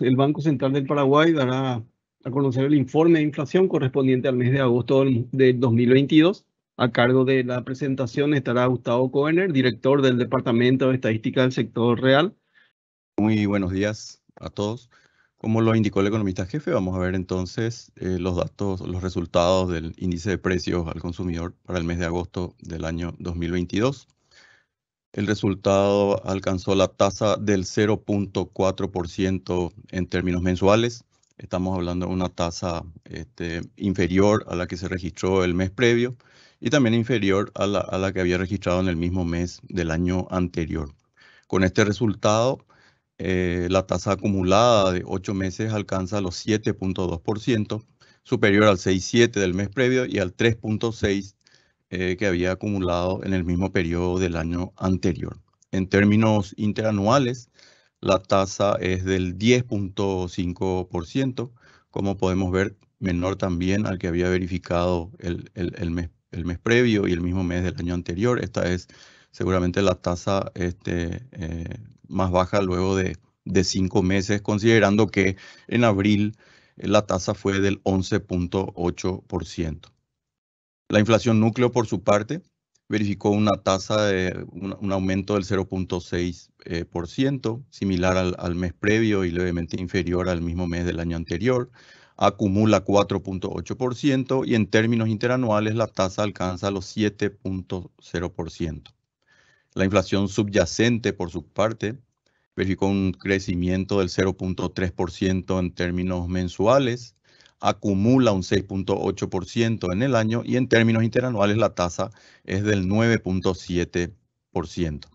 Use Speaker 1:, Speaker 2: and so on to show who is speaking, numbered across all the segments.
Speaker 1: el Banco Central del Paraguay dará a conocer el informe de inflación correspondiente al mes de agosto de 2022. A cargo de la presentación estará Gustavo Coener, director del Departamento de Estadística del Sector Real. Muy buenos días a todos. Como lo indicó el economista jefe, vamos a ver entonces eh, los datos, los resultados del índice de precios al consumidor para el mes de agosto del año 2022. El resultado alcanzó la tasa del 0.4% en términos mensuales. Estamos hablando de una tasa este, inferior a la que se registró el mes previo y también inferior a la, que había registrado en el mismo mes del año anterior. Con este resultado, eh, la tasa acumulada de ocho meses alcanza los 7.2%, superior al 6.7 del mes previo y al 3.6 eh, que había acumulado en el mismo periodo del año anterior. En términos interanuales, la tasa es del 10.5%, como podemos ver, menor también al que había verificado el, mes, el previo y el mismo mes del año anterior. Esta es seguramente la tasa este, eh, más baja luego de, cinco meses, considerando que en abril eh, la tasa fue del 11.8%. La inflación núcleo, por su parte, verificó una tasa de un, aumento del 0.6%, eh, similar al, al mes previo y levemente inferior al mismo mes del año anterior acumula 4.8% y en términos interanuales la tasa alcanza los 7.0%. La inflación subyacente, por su parte, verificó un crecimiento del 0.3% en términos mensuales acumula un 6.8% en el año y en términos interanuales la tasa es del 9.7%.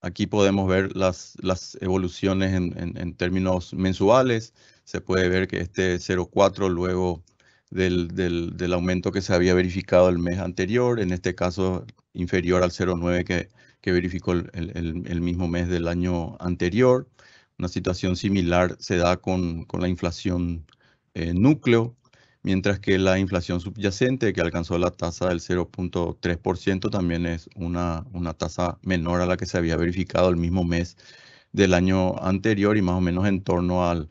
Speaker 1: Aquí podemos ver las, las evoluciones en, términos mensuales. Se puede ver que este 0.4 luego del, del, aumento que se había verificado el mes anterior, en este caso inferior al 0.9 que, que verificó el, mismo mes del año anterior. Una situación similar se da con, con la inflación eh, núcleo, mientras que la inflación subyacente, que alcanzó la tasa del 0.3%, también es una, una tasa menor a la que se había verificado el mismo mes del año anterior y más o menos en torno al,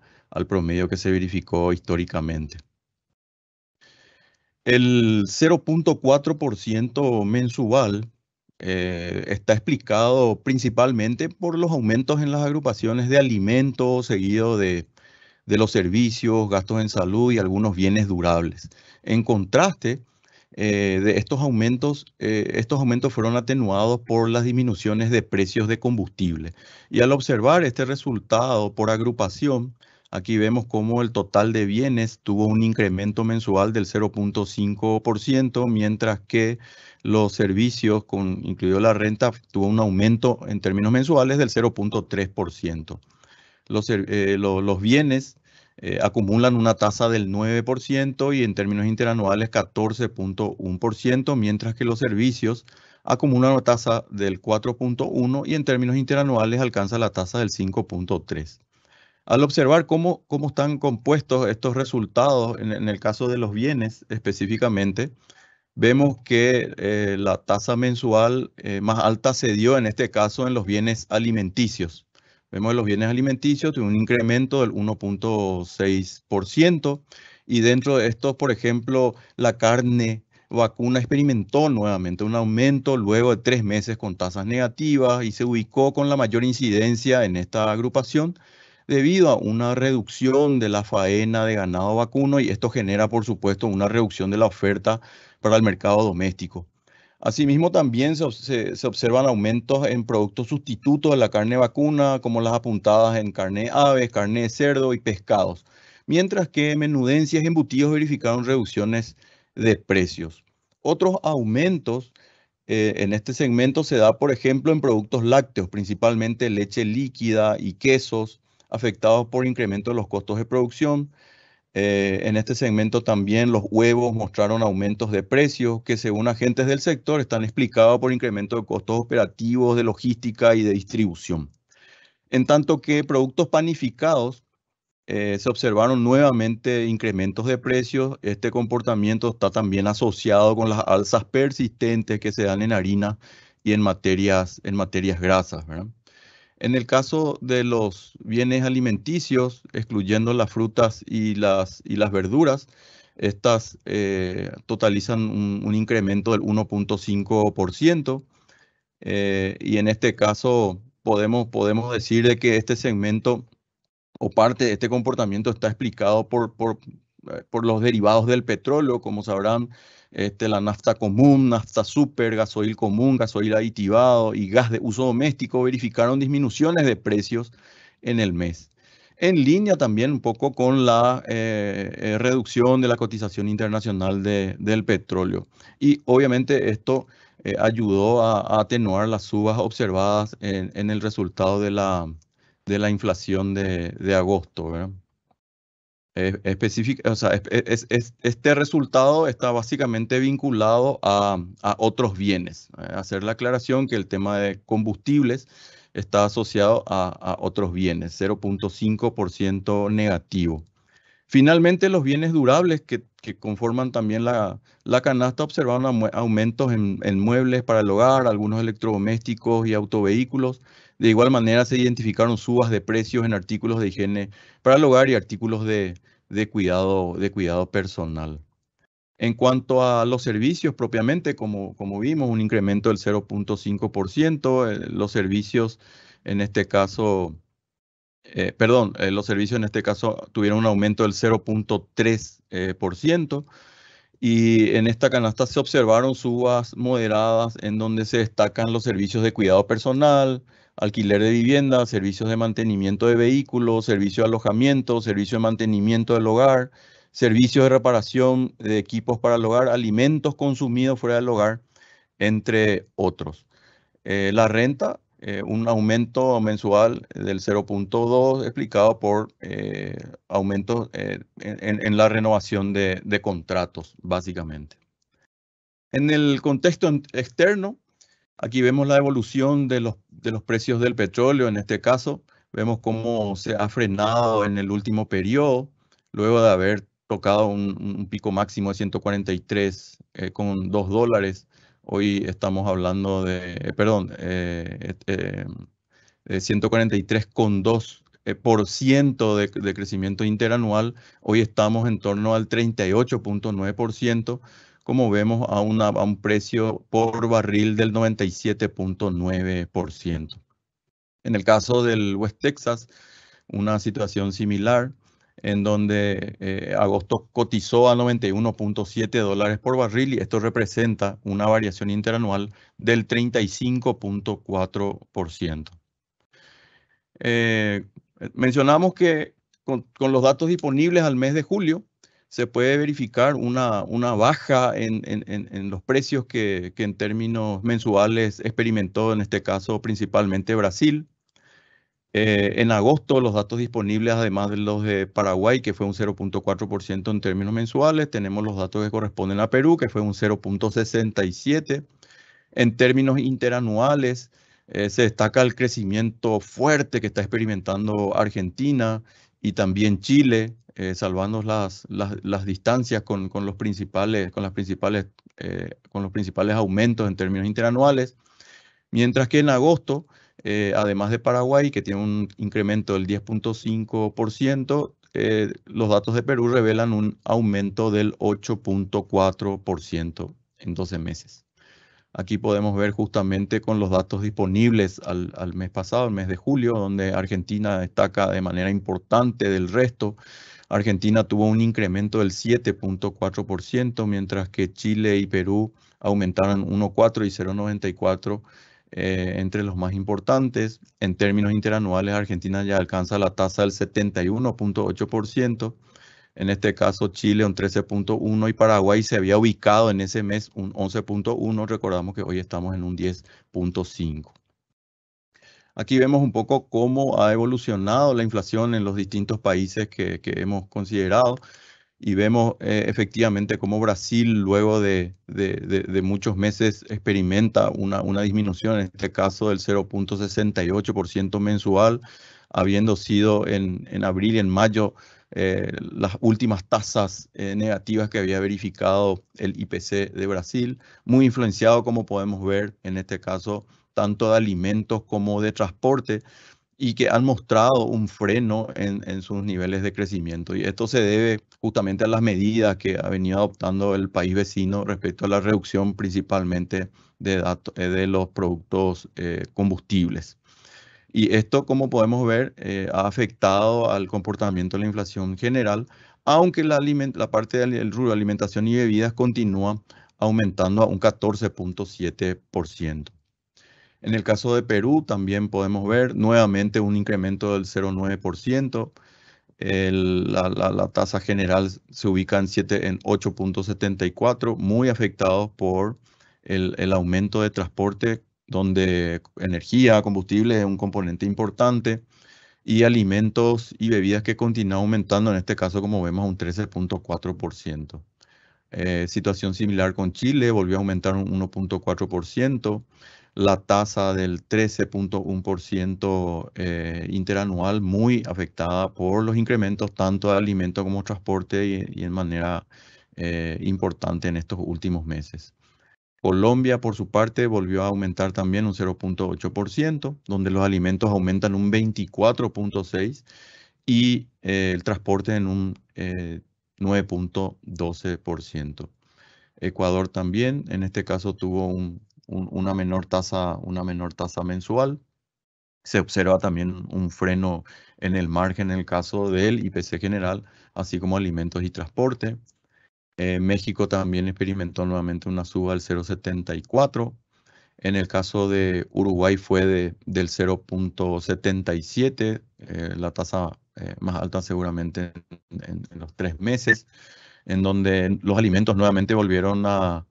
Speaker 1: promedio que se verificó históricamente. El 0.4% mensual eh, está explicado principalmente por los aumentos en las agrupaciones de alimentos seguido de de los servicios, gastos en salud y algunos bienes durables. En contraste, eh, de estos aumentos, eh, estos aumentos fueron atenuados por las disminuciones de precios de combustible. Y al observar este resultado por agrupación, aquí vemos cómo el total de bienes tuvo un incremento mensual del 0.5%, mientras que los servicios, con, incluido la renta, tuvo un aumento en términos mensuales del 0.3%. Eh, los, bienes eh, acumulan una tasa del 9% y en términos interanuales 14.1%, mientras que los servicios acumulan una tasa del 4.1% y en términos interanuales alcanza la tasa del 5.3%. Al observar cómo, están compuestos estos resultados en, el caso de los bienes específicamente, vemos que eh, la tasa mensual más alta se dio en este caso en los bienes alimenticios. Vemos los bienes alimenticios, tiene un incremento del 1.6%. Y dentro de estos, por ejemplo, la carne vacuna experimentó nuevamente un aumento luego de tres meses con tasas negativas y se ubicó con la mayor incidencia en esta agrupación debido a una reducción de la faena de ganado vacuno y esto genera, por supuesto, una reducción de la oferta para el mercado doméstico. Asimismo, también se, observan aumentos en productos sustitutos de la carne vacuna, como las apuntadas en carne de aves, carne de cerdo y pescados, mientras que menudencias y embutidos verificaron reducciones de precios. Otros aumentos eh, en este segmento se da, por ejemplo, en productos lácteos, principalmente leche líquida y quesos, afectados por incremento de los costos de producción, eh, en este segmento también los huevos mostraron aumentos de precios que según agentes del sector están explicados por incremento de costos operativos, de logística y de distribución. En tanto que productos panificados eh, se observaron nuevamente incrementos de precios. Este comportamiento está también asociado con las alzas persistentes que se dan en harina y en materias, en materias grasas. ¿verdad? En el caso de los bienes alimenticios, excluyendo las frutas y las, y las verduras, estas eh, totalizan un, incremento del 1.5%. Eh, y en este caso podemos, podemos decir que este segmento o parte de este comportamiento está explicado por, por eh, los derivados del petróleo, como sabrán, este, la nafta común, nafta super, gasoil común, gasoil aditivado y gas de uso doméstico verificaron disminuciones de precios en el mes. En línea también un poco con la eh, eh, reducción de la cotización internacional del petróleo. Y obviamente esto eh, ayudó a, atenuar las subas observadas en, el resultado de la, inflación de, agosto específica, o sea, es, este resultado está básicamente vinculado a, otros bienes. Eh, hacer la aclaración que el tema de combustibles está asociado a, otros bienes, 0.5% negativo. Finalmente, los bienes durables que, conforman también la, canasta observaron aumentos en, en, muebles para el hogar, algunos electrodomésticos y autovehículos. De igual manera, se identificaron subas de precios en artículos de higiene para el hogar y artículos de, cuidado, de cuidado personal. En cuanto a los servicios propiamente, como, como vimos, un incremento del 0.5%. Eh, los servicios, en este caso, eh, perdón, eh, los servicios en este caso tuvieron un aumento del 0.3%. y en esta canasta se observaron subas moderadas en donde se destacan los servicios de cuidado personal, alquiler de vivienda, servicios de mantenimiento de vehículos, servicio de alojamiento, servicio de mantenimiento del hogar, servicios de reparación de equipos para el hogar, alimentos consumidos fuera del hogar, entre otros. Eh, la renta, eh, un aumento mensual del 0.2 explicado por eh, aumentos en, la renovación de contratos, básicamente. En el contexto externo, Aquí vemos la evolución de los, de los precios del petróleo en este caso. Vemos cómo se ha frenado en el último periodo, luego de haber tocado un, pico máximo de 143 eh, con dólares. Hoy estamos hablando de, 143,2 eh, eh, de, de, crecimiento interanual. Hoy estamos en torno al 38.9%, como vemos, a, un precio por barril del 97.9%. En el caso del West Texas, una situación similar, en donde eh, agosto cotizó a 91.7 dólares por barril y esto representa una variación interanual del 35.4%. Eh, mencionamos que con, los datos disponibles al mes de julio, se puede verificar una, una baja en, los precios que, en términos mensuales experimentó en este caso principalmente Brasil. Eh, en agosto los datos disponibles, además de los de Paraguay, que fue un 0.4% en términos mensuales, tenemos los datos que corresponden a Perú, que fue un 0.67%. En términos interanuales, eh, se destaca el crecimiento fuerte que está experimentando Argentina, y también Chile, eh, salvando las, las, distancias con, los principales, con, las principales, eh, con los principales aumentos en términos interanuales. Mientras que en agosto, eh, además de Paraguay, que tiene un incremento del 10.5%, los datos de Perú revelan un aumento del 8.4% en 12 meses. Aquí podemos ver justamente con los datos disponibles al, mes pasado, el mes de julio, donde Argentina destaca de manera importante del resto. Argentina tuvo un incremento del 7.4%, mientras que Chile y Perú aumentaron 1.4 y 0.94 eh, entre los más importantes. En términos interanuales, Argentina ya alcanza la tasa del 71.8%, en este caso Chile un 13.1 y Paraguay se había ubicado en ese mes un 11.1, recordamos que hoy estamos en un 10.5. Aquí vemos un poco cómo ha evolucionado la inflación en los distintos países que, que hemos considerado y vemos eh, efectivamente cómo Brasil luego de, de, muchos meses experimenta una, una, disminución, en este caso del 0.68% mensual, habiendo sido en, en abril y en mayo eh, las últimas tasas eh, negativas que había verificado el IPC de Brasil, muy influenciado, como podemos ver en este caso, tanto de alimentos como de transporte, y que han mostrado un freno en, sus niveles de crecimiento. Y esto se debe justamente a las medidas que ha venido adoptando el país vecino respecto a la reducción principalmente de, eh, los productos combustibles. Y esto, como podemos ver, eh, ha afectado al comportamiento de la inflación general, aunque la, la parte del rubro alimentación y bebidas continúa aumentando a un 14.7%. En el caso de Perú también podemos ver nuevamente un incremento del 0.9%. La, la, la, tasa general se ubica en, en 8.74, muy afectado por el, el, aumento de transporte donde energía, combustible es un componente importante y alimentos y bebidas que continúa aumentando, en este caso como vemos un 13.4%. Eh, situación similar con Chile, volvió a aumentar un 1.4%, la tasa del 13.1% eh, interanual muy afectada por los incrementos tanto de alimentos como transporte y, en manera eh, importante en estos últimos meses. Colombia, por su parte, volvió a aumentar también un 0.8%, donde los alimentos aumentan un 24.6% y eh, el transporte en un 9.12%. Eh, Ecuador también, en este caso, tuvo una menor tasa, una menor tasa mensual. Se observa también un freno en el margen en el caso del IPC general, así como alimentos y transporte. Eh, México también experimentó nuevamente una suba al 0,74. En el caso de Uruguay fue de, del 0.77, eh, la tasa eh, más alta seguramente en, los tres meses, en donde los alimentos nuevamente volvieron a,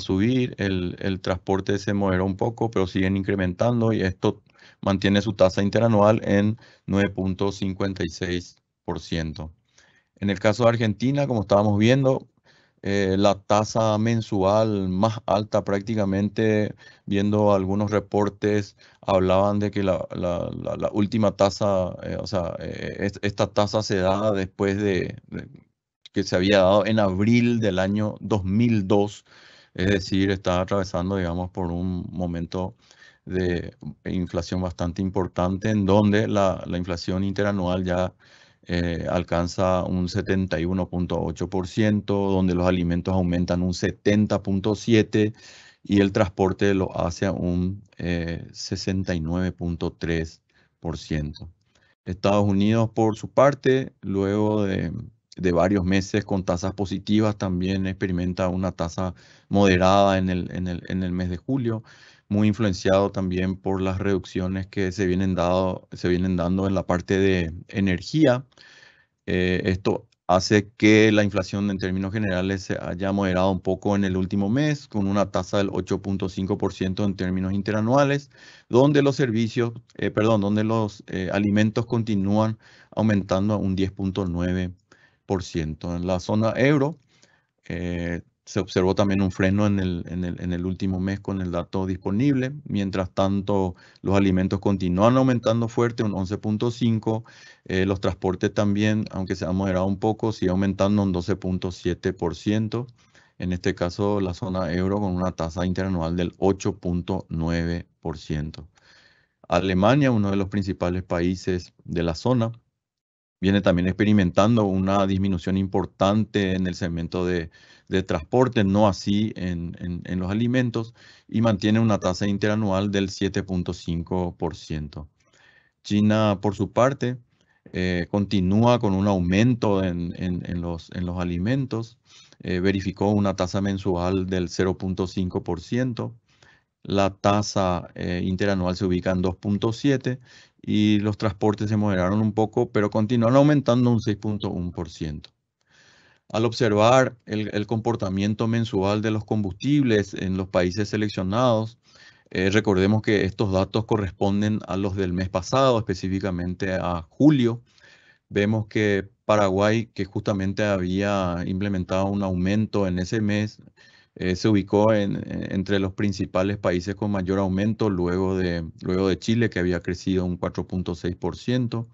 Speaker 1: subir, el, el, transporte se moderó un poco, pero siguen incrementando y esto mantiene su tasa interanual en 9.56%. En el caso de Argentina, como estábamos viendo, eh, la tasa mensual más alta prácticamente, viendo algunos reportes, hablaban de que la, última tasa, eh, o sea, eh, esta tasa se da después de, de, que se había dado en abril del año 2002, es decir, está atravesando, digamos, por un momento de inflación bastante importante en donde la, inflación interanual ya eh, alcanza un 71.8%, donde los alimentos aumentan un 70.7% y el transporte lo hace un 69.3%. Eh, Estados Unidos, por su parte, luego de, varios meses con tasas positivas, también experimenta una tasa moderada en el mes de julio muy influenciado también por las reducciones que se vienen, dado, se vienen dando en la parte de energía. Eh, esto hace que la inflación en términos generales se haya moderado un poco en el último mes, con una tasa del 8.5% en términos interanuales, donde los servicios, eh, perdón, donde los eh, alimentos continúan aumentando a un 10.9%. En la zona euro, eh, se observó también un freno en el, el, en el, último mes con el dato disponible. Mientras tanto, los alimentos continúan aumentando fuerte, un 11.5. Eh, los transportes también, aunque se ha moderado un poco, sigue aumentando un 12.7%. En este caso, la zona euro con una tasa interanual del 8.9%. Alemania, uno de los principales países de la zona, viene también experimentando una disminución importante en el segmento de, transporte, no así en, los alimentos, y mantiene una tasa interanual del 7.5%. China, por su parte, eh, continúa con un aumento en, en los, alimentos, eh, verificó una tasa mensual del 0.5%. La tasa eh, interanual se ubica en 2.7 y los transportes se moderaron un poco, pero continúan aumentando un 6.1%. Al observar el, comportamiento mensual de los combustibles en los países seleccionados, eh, recordemos que estos datos corresponden a los del mes pasado, específicamente a julio. Vemos que Paraguay, que justamente había implementado un aumento en ese mes, eh, se ubicó en, entre los principales países con mayor aumento luego de, luego de Chile, que había crecido un 4.6%.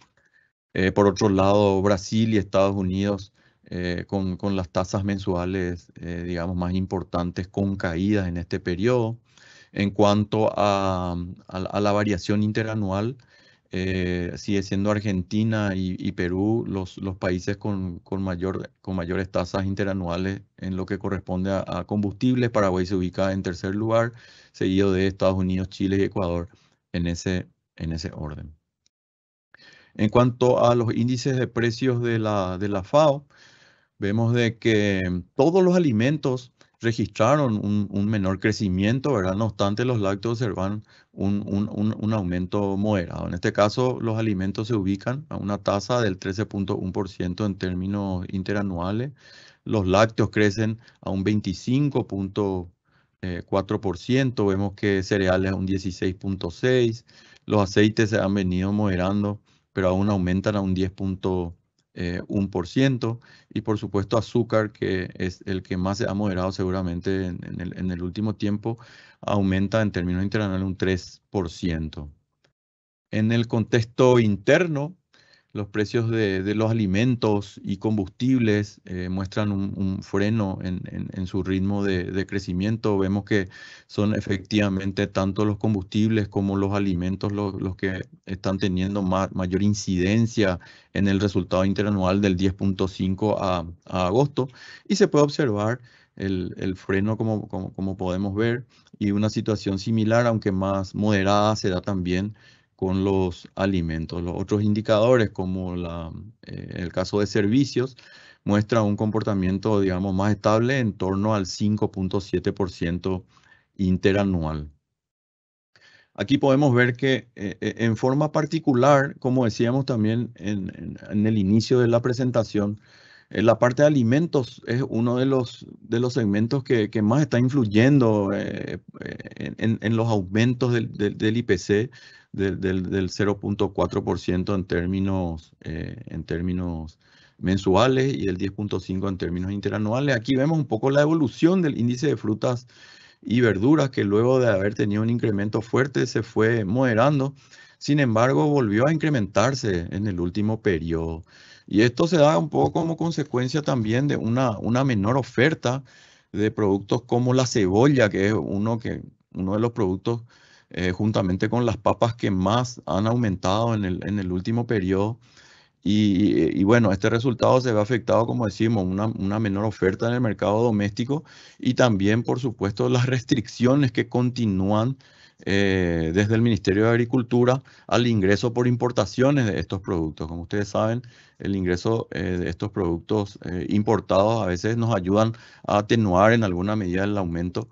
Speaker 1: Eh, por otro lado, Brasil y Estados Unidos eh, con, las tasas mensuales, eh, digamos, más importantes con caídas en este periodo. En cuanto a la variación interanual, eh, sigue siendo Argentina y, Perú los, países con, mayor, con mayores tasas interanuales en lo que corresponde a, a, combustibles. Paraguay se ubica en tercer lugar, seguido de Estados Unidos, Chile y Ecuador en ese, en ese orden. En cuanto a los índices de precios de la, FAO, vemos de que todos los alimentos registraron un, menor crecimiento, ¿verdad? No obstante, los lácteos observan un, aumento moderado. En este caso, los alimentos se ubican a una tasa del 13.1% en términos interanuales. Los lácteos crecen a un 25.4%, vemos que cereales a un 16.6%, los aceites se han venido moderando, pero aún aumentan a un 10.1% eh, 1%, y por supuesto azúcar, que es el que más se ha moderado seguramente en, el, último tiempo, aumenta en términos internos un 3%. En el contexto interno, los precios de, los alimentos y combustibles eh, muestran un, freno en, su ritmo de, crecimiento. Vemos que son efectivamente tanto los combustibles como los alimentos los, que están teniendo mayor incidencia en el resultado interanual del 10.5 a, agosto. Y se puede observar el, freno como, como, podemos ver y una situación similar, aunque más moderada, se da también con los alimentos. Los otros indicadores, como eh, el caso de servicios, muestra un comportamiento, digamos, más estable en torno al 5.7% interanual. Aquí podemos ver que eh, eh, en forma particular, como decíamos también en, el inicio de la presentación, la parte de alimentos es uno de los, de los segmentos que, más está influyendo en, los aumentos del, del IPC del, 0.4% en términos, eh, en términos mensuales y el 10.5% en términos interanuales. Aquí vemos un poco la evolución del índice de frutas y verduras que luego de haber tenido un incremento fuerte se fue moderando. Sin embargo, volvió a incrementarse en el último periodo. Y esto se da un poco como consecuencia también de una, una menor oferta de productos como la cebolla, que es uno, que, uno de los productos eh, juntamente con las papas que más han aumentado en el, último periodo. Y, bueno, este resultado se ve afectado, como decimos, una, una menor oferta en el mercado doméstico y también, por supuesto, las restricciones que continúan eh, desde el Ministerio de Agricultura al ingreso por importaciones de estos productos. Como ustedes saben, el ingreso eh, de estos productos importados a veces nos ayudan a atenuar en alguna medida el aumento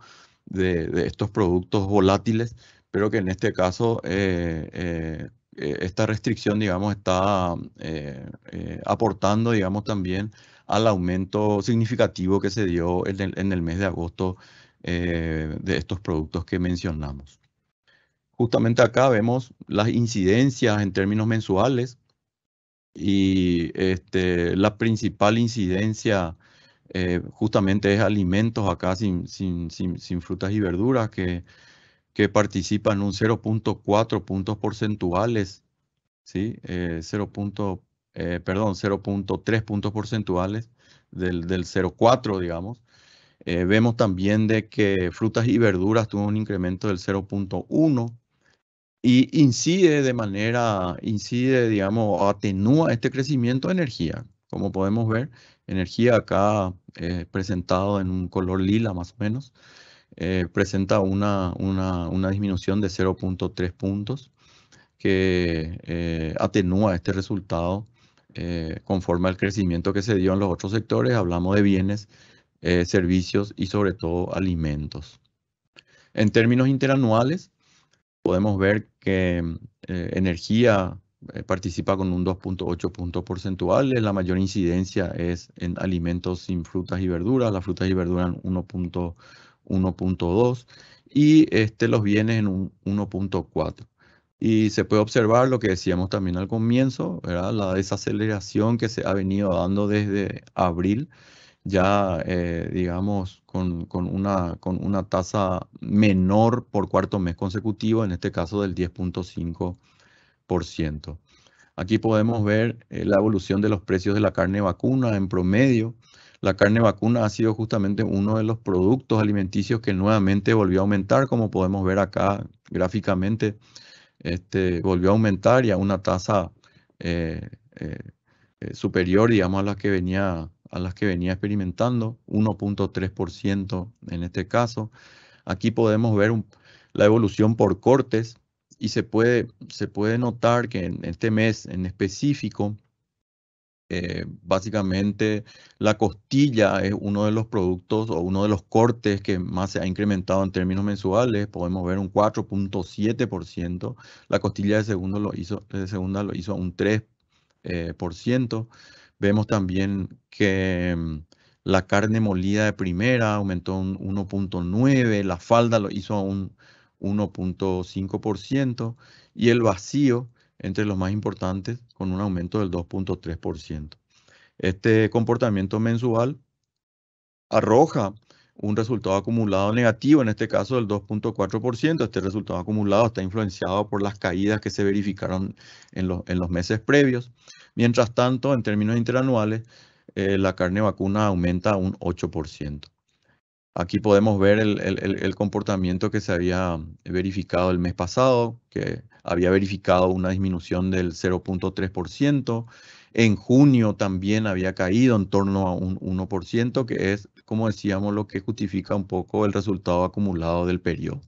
Speaker 1: de, de estos productos volátiles pero que en este caso eh, eh, eh, esta restricción, digamos, está aportando, digamos, también al aumento significativo que se dio en el, mes de agosto de estos productos que mencionamos. Justamente acá vemos las incidencias en términos mensuales y este, la principal incidencia justamente es alimentos acá sin, sin frutas y verduras que que participan un 0.4 puntos porcentuales, ¿sí? 0. Eh, eh, perdón, 0.3 puntos porcentuales del, del 0.4, digamos. Eh, vemos también de que frutas y verduras tuvo un incremento del 0.1 y incide de manera, incide, digamos, atenúa este crecimiento de energía. Como podemos ver, energía acá presentado en un color lila más o menos, eh, presenta una, disminución de 0.3 puntos que eh, atenúa este resultado eh, conforme al crecimiento que se dio en los otros sectores. Hablamos de bienes, servicios y sobre todo alimentos. En términos interanuales, podemos ver que energía participa con un 2.8 puntos porcentuales. La mayor incidencia es en alimentos sin frutas y verduras. Las frutas y verduras 1.8 1.2 y este, los bienes en un 1.4. Y se puede observar lo que decíamos también al comienzo, era la desaceleración que se ha venido dando desde abril, ya eh, digamos con, una, con una tasa menor por cuarto mes consecutivo, en este caso del 10.5%. Aquí podemos ver eh, la evolución de los precios de la carne vacuna en promedio la carne vacuna ha sido justamente uno de los productos alimenticios que nuevamente volvió a aumentar, como podemos ver acá gráficamente, este, volvió a aumentar y a una tasa eh, eh, eh, superior, digamos, a las que venía, a las que venía experimentando, 1.3% en este caso. Aquí podemos ver la evolución por cortes y se puede, se puede notar que en este mes en específico eh, básicamente la costilla es uno de los productos o uno de los cortes que más se ha incrementado en términos mensuales. Podemos ver un 4.7%. La costilla de, segundo lo hizo, de segunda lo hizo un 3%. Eh, Vemos también que mm, la carne molida de primera aumentó un 1.9%. La falda lo hizo a un 1.5%. Y el vacío entre los más importantes, con un aumento del 2.3%. Este comportamiento mensual arroja un resultado acumulado negativo, en este caso del 2.4%. Este resultado acumulado está influenciado por las caídas que se verificaron en, los, en los meses previos. Mientras tanto, en términos interanuales, eh, la carne vacuna aumenta un 8%. Aquí podemos ver el, comportamiento que se había verificado el mes pasado, que había verificado una disminución del 0.3%. En junio también había caído en torno a un 1%, que es, como decíamos, lo que justifica un poco el resultado acumulado del periodo.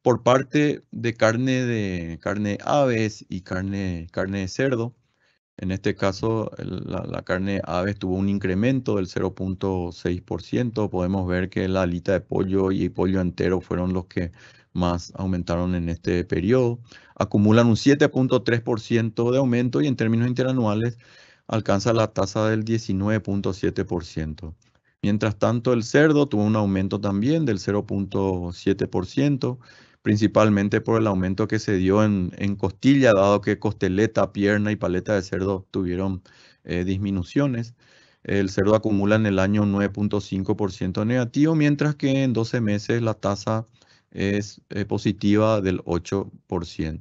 Speaker 1: Por parte de carne de carne aves y carne, carne de cerdo, en este caso, la, carne de aves tuvo un incremento del 0.6%. Podemos ver que la alita de pollo y pollo entero fueron los que más aumentaron en este periodo. Acumulan un 7.3% de aumento y en términos interanuales alcanza la tasa del 19.7%. Mientras tanto, el cerdo tuvo un aumento también del 0.7% principalmente por el aumento que se dio en, costilla, dado que costeleta, pierna y paleta de cerdo tuvieron eh, disminuciones. El cerdo acumula en el año 9.5% negativo, mientras que en 12 meses la tasa es eh, positiva del 8%.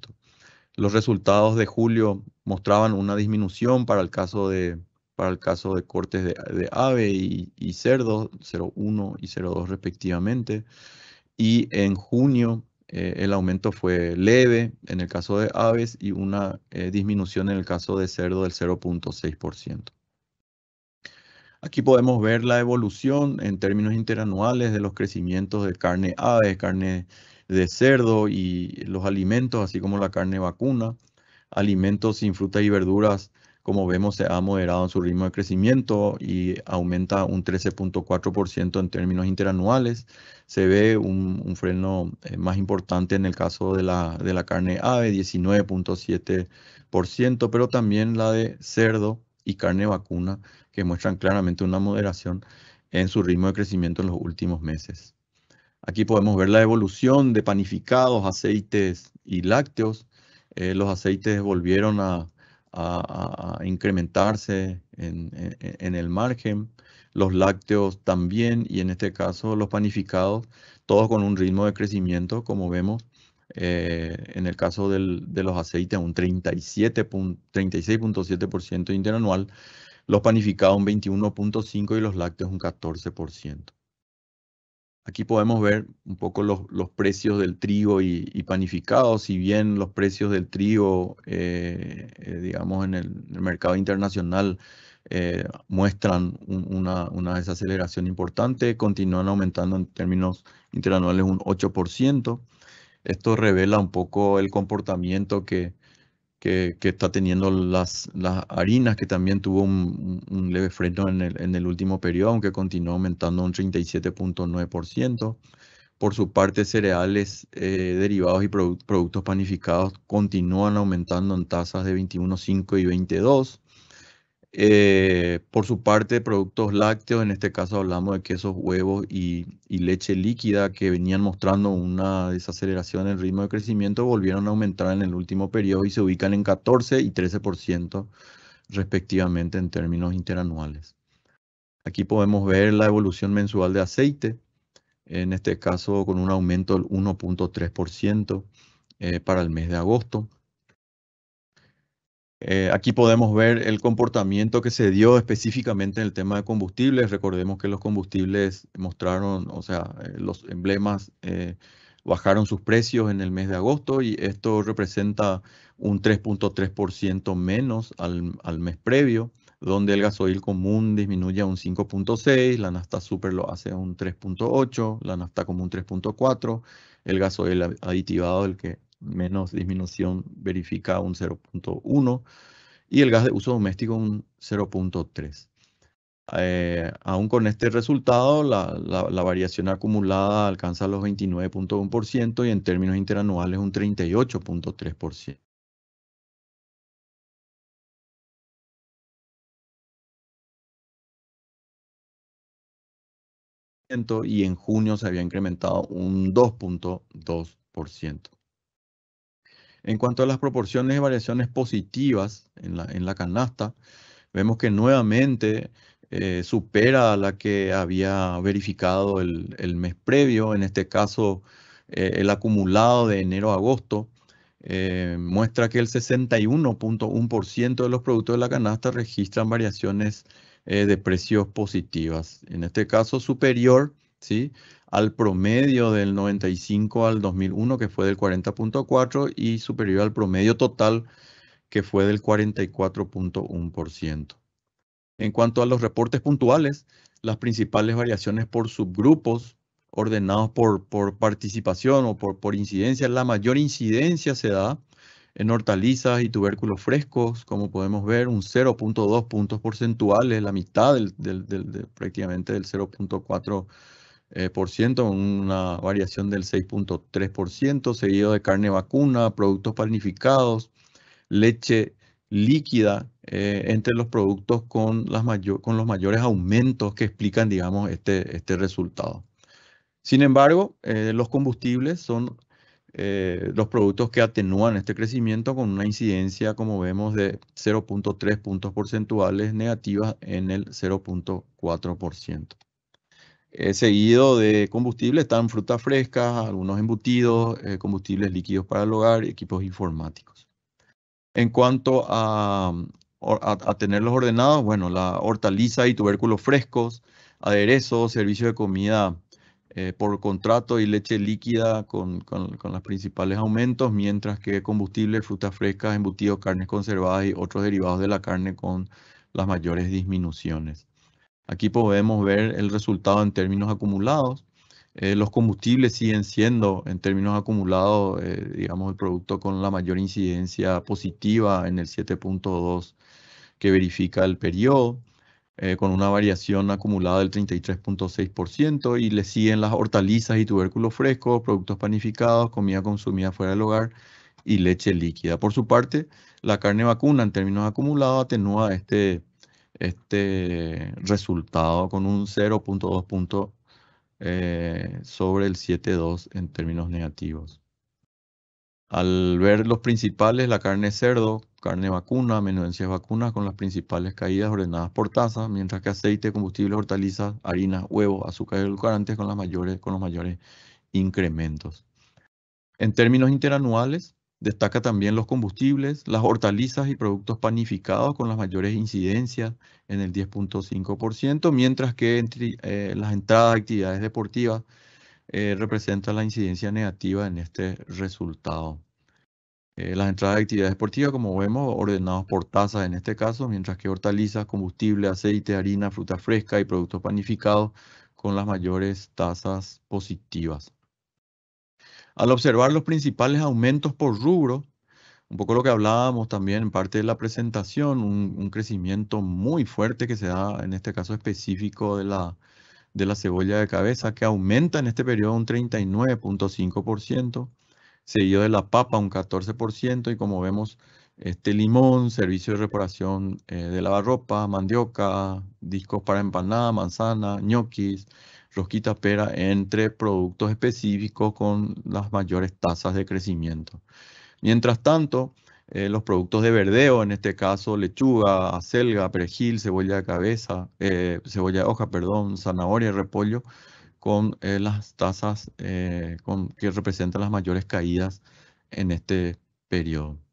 Speaker 1: Los resultados de julio mostraban una disminución para el caso de, para el caso de cortes de, ave y, y cerdo, 0,1 y 0,2 respectivamente. Y en junio eh, el aumento fue leve en el caso de aves y una eh, disminución en el caso de cerdo del 0.6%. Aquí podemos ver la evolución en términos interanuales de los crecimientos de carne aves, carne de cerdo y los alimentos, así como la carne vacuna. Alimentos sin frutas y verduras como vemos, se ha moderado en su ritmo de crecimiento y aumenta un 13.4% en términos interanuales. Se ve un, freno eh, más importante en el caso de la, de la carne ave, 19.7%, pero también la de cerdo y carne vacuna, que muestran claramente una moderación en su ritmo de crecimiento en los últimos meses. Aquí podemos ver la evolución de panificados, aceites y lácteos. Eh, los aceites volvieron a a, incrementarse en, el margen, los lácteos también y en este caso los panificados, todos con un ritmo de crecimiento, como vemos eh, en el caso de los aceites, un 36.7% interanual, los panificados un 21.5% y los lácteos un 14%. Aquí podemos ver un poco los, precios del trigo y, y, panificado. Si bien los precios del trigo, eh, eh, digamos, en el, mercado internacional eh, muestran una, una, desaceleración importante, continúan aumentando en términos interanuales un 8%. Esto revela un poco el comportamiento que, que, está teniendo las, las harinas, que también tuvo un, leve freno en el, en el, último periodo, aunque continuó aumentando un 37.9%. Por su parte, cereales eh, derivados y productos panificados continúan aumentando en tasas de 21.5 y 22. Eh, por su parte, productos lácteos, en este caso hablamos de quesos, huevos y, leche líquida que venían mostrando una desaceleración en el ritmo de crecimiento, volvieron a aumentar en el último periodo y se ubican en 14 y 13% respectivamente en términos interanuales. Aquí podemos ver la evolución mensual de aceite, en este caso con un aumento del 1.3% ciento eh, para el mes de agosto. Eh, aquí podemos ver el comportamiento que se dio específicamente en el tema de combustibles. Recordemos que los combustibles mostraron, o sea, eh, los emblemas eh, bajaron sus precios en el mes de agosto y esto representa un 3.3% menos al, mes previo, donde el gasoil común disminuye a un 5.6, la nafta super lo hace a un 3.8, la nafta común 3.4, el gasoil aditivado, el que menos disminución verificada un 0.1 y el gas de uso doméstico un 0.3. Eh, aún con este resultado, la, la variación acumulada alcanza los 29.1% y en términos interanuales un 38.3%. y en junio se había incrementado un 2.2%. En cuanto a las proporciones de variaciones positivas en la, canasta, vemos que nuevamente eh, supera la que había verificado el, mes previo, en este caso eh, el acumulado de enero a agosto. Eh, muestra que el 61.1% de los productos de la canasta registran variaciones de precios positivas, en este caso superior al promedio del 95 al 2001, que fue del 40.4%, y superior al promedio total, que fue del 44.1%. En cuanto a los reportes puntuales, las principales variaciones por subgrupos ordenados por, por participación o por, por incidencia, la mayor incidencia se da en hortalizas y tubérculos frescos, como podemos ver, un 0.2 puntos porcentuales, la mitad del, prácticamente del 0.4 eh, por ciento, una variación del 6.3%, seguido de carne vacuna, productos panificados, leche líquida, eh, entre los productos con, las con los mayores aumentos que explican, digamos, este, este resultado. Sin embargo, eh, los combustibles son los productos que atenúan este crecimiento con una incidencia, como vemos, de 0.3 puntos porcentuales negativas en el 0.4%. Eh, seguido de combustible están frutas frescas, algunos embutidos, eh, combustibles líquidos para el hogar y equipos informáticos. En cuanto mm, a, tenerlos ordenados, bueno, la hortaliza y tubérculos frescos, aderezos, servicio de comida eh, por contrato y leche líquida con, los principales aumentos, mientras que combustible, frutas frescas, embutidos, carnes conservadas y otros derivados de la carne con las mayores disminuciones. Aquí podemos ver el resultado en términos acumulados. Eh, los combustibles siguen siendo, en términos acumulados, eh, digamos, el producto con la mayor incidencia positiva en el 7.2 que verifica el periodo, eh, con una variación acumulada del 33.6%, y le siguen las hortalizas y tubérculos frescos, productos panificados, comida consumida fuera del hogar y leche líquida. Por su parte, la carne vacuna, en términos acumulados, atenúa este este resultado con un 0.2 punto eh, sobre el 7.2 en términos negativos. Al ver los principales, la carne cerdo, carne vacuna, menudencias vacunas con las principales caídas ordenadas por tasa, mientras que aceite, combustible, hortalizas, harinas, huevos, azúcar y edulcorantes con, las mayores, con los mayores incrementos. En términos interanuales, Destaca también los combustibles, las hortalizas y productos panificados con las mayores incidencias en el 10.5%, mientras que eh, las entradas de actividades deportivas eh, representan la incidencia negativa en este resultado. Eh, las entradas de actividades deportivas, como vemos, ordenadas por tasas en este caso, mientras que hortalizas, combustible, aceite, harina, fruta fresca y productos panificados con las mayores tasas positivas. Al observar los principales aumentos por rubro, un poco lo que hablábamos también en parte de la presentación, un, crecimiento muy fuerte que se da en este caso específico de la, de la cebolla de cabeza, que aumenta en este periodo un 39.5%, seguido de la papa un 14%, y como vemos, este limón, servicio de reparación eh, de lavarropa, mandioca, discos para empanada, manzana, ñoquis, rosquita pera entre productos específicos con las mayores tasas de crecimiento. Mientras tanto, eh, los productos de verdeo, en este caso lechuga, acelga, perejil, cebolla de cabeza, eh, cebolla de hoja, perdón, zanahoria, repollo, con eh, las tasas con, que representan las mayores caídas en este periodo.